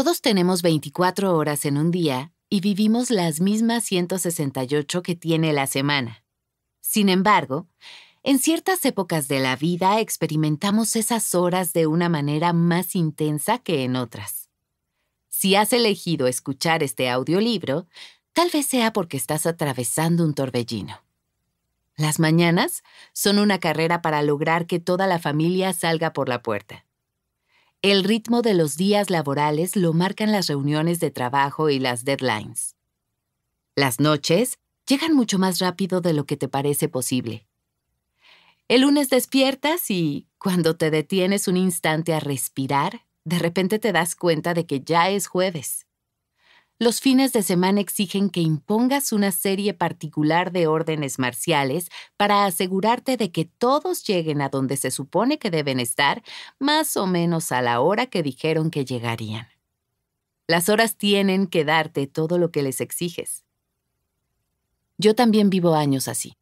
Todos tenemos 24 horas en un día y vivimos las mismas 168 que tiene la semana. Sin embargo, en ciertas épocas de la vida experimentamos esas horas de una manera más intensa que en otras. Si has elegido escuchar este audiolibro, tal vez sea porque estás atravesando un torbellino. Las mañanas son una carrera para lograr que toda la familia salga por la puerta. El ritmo de los días laborales lo marcan las reuniones de trabajo y las deadlines. Las noches llegan mucho más rápido de lo que te parece posible. El lunes despiertas y, cuando te detienes un instante a respirar, de repente te das cuenta de que ya es jueves los fines de semana exigen que impongas una serie particular de órdenes marciales para asegurarte de que todos lleguen a donde se supone que deben estar, más o menos a la hora que dijeron que llegarían. Las horas tienen que darte todo lo que les exiges. Yo también vivo años así.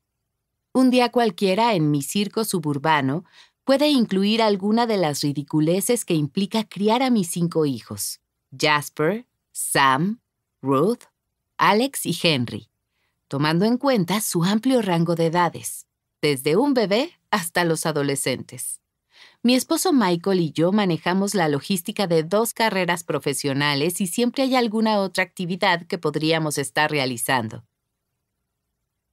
Un día cualquiera en mi circo suburbano puede incluir alguna de las ridiculeces que implica criar a mis cinco hijos, Jasper, Sam, Ruth, Alex y Henry, tomando en cuenta su amplio rango de edades, desde un bebé hasta los adolescentes. Mi esposo Michael y yo manejamos la logística de dos carreras profesionales y siempre hay alguna otra actividad que podríamos estar realizando.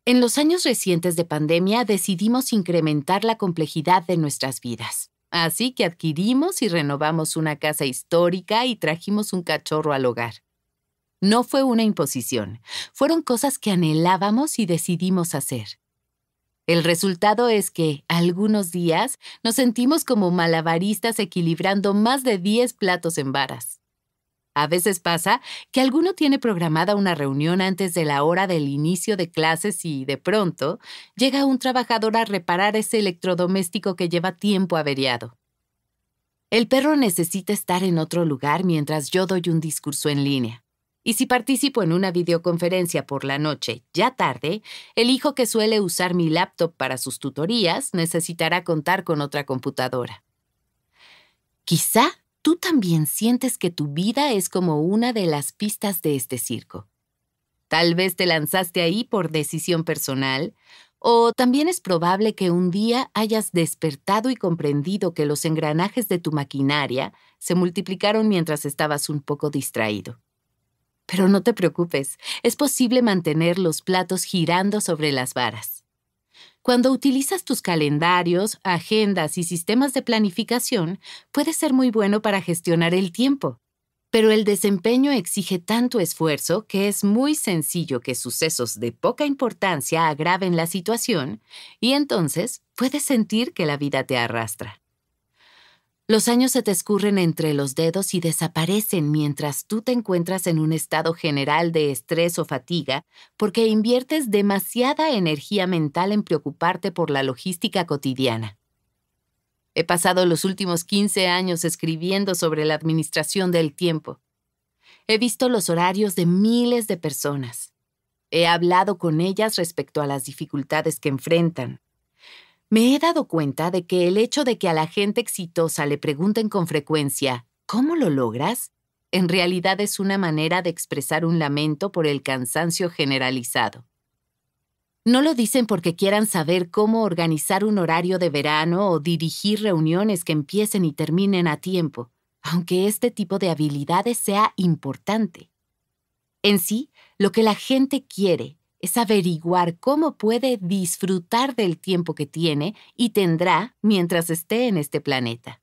En los años recientes de pandemia decidimos incrementar la complejidad de nuestras vidas. Así que adquirimos y renovamos una casa histórica y trajimos un cachorro al hogar. No fue una imposición, fueron cosas que anhelábamos y decidimos hacer. El resultado es que, algunos días, nos sentimos como malabaristas equilibrando más de 10 platos en varas. A veces pasa que alguno tiene programada una reunión antes de la hora del inicio de clases y, de pronto, llega un trabajador a reparar ese electrodoméstico que lleva tiempo averiado. El perro necesita estar en otro lugar mientras yo doy un discurso en línea. Y si participo en una videoconferencia por la noche, ya tarde, el hijo que suele usar mi laptop para sus tutorías necesitará contar con otra computadora. Quizá tú también sientes que tu vida es como una de las pistas de este circo. Tal vez te lanzaste ahí por decisión personal, o también es probable que un día hayas despertado y comprendido que los engranajes de tu maquinaria se multiplicaron mientras estabas un poco distraído. Pero no te preocupes, es posible mantener los platos girando sobre las varas. Cuando utilizas tus calendarios, agendas y sistemas de planificación, puede ser muy bueno para gestionar el tiempo. Pero el desempeño exige tanto esfuerzo que es muy sencillo que sucesos de poca importancia agraven la situación y entonces puedes sentir que la vida te arrastra. Los años se te escurren entre los dedos y desaparecen mientras tú te encuentras en un estado general de estrés o fatiga porque inviertes demasiada energía mental en preocuparte por la logística cotidiana. He pasado los últimos 15 años escribiendo sobre la administración del tiempo. He visto los horarios de miles de personas. He hablado con ellas respecto a las dificultades que enfrentan, me he dado cuenta de que el hecho de que a la gente exitosa le pregunten con frecuencia, ¿cómo lo logras? en realidad es una manera de expresar un lamento por el cansancio generalizado. No lo dicen porque quieran saber cómo organizar un horario de verano o dirigir reuniones que empiecen y terminen a tiempo, aunque este tipo de habilidades sea importante. En sí, lo que la gente quiere es averiguar cómo puede disfrutar del tiempo que tiene y tendrá mientras esté en este planeta.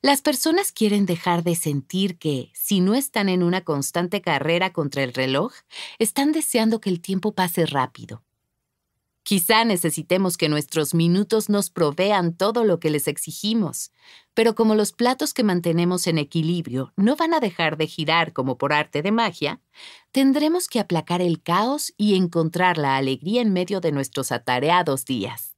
Las personas quieren dejar de sentir que, si no están en una constante carrera contra el reloj, están deseando que el tiempo pase rápido. Quizá necesitemos que nuestros minutos nos provean todo lo que les exigimos, pero como los platos que mantenemos en equilibrio no van a dejar de girar como por arte de magia, tendremos que aplacar el caos y encontrar la alegría en medio de nuestros atareados días.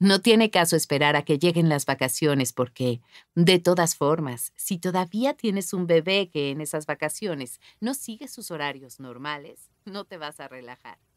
No tiene caso esperar a que lleguen las vacaciones porque, de todas formas, si todavía tienes un bebé que en esas vacaciones no sigue sus horarios normales, no te vas a relajar.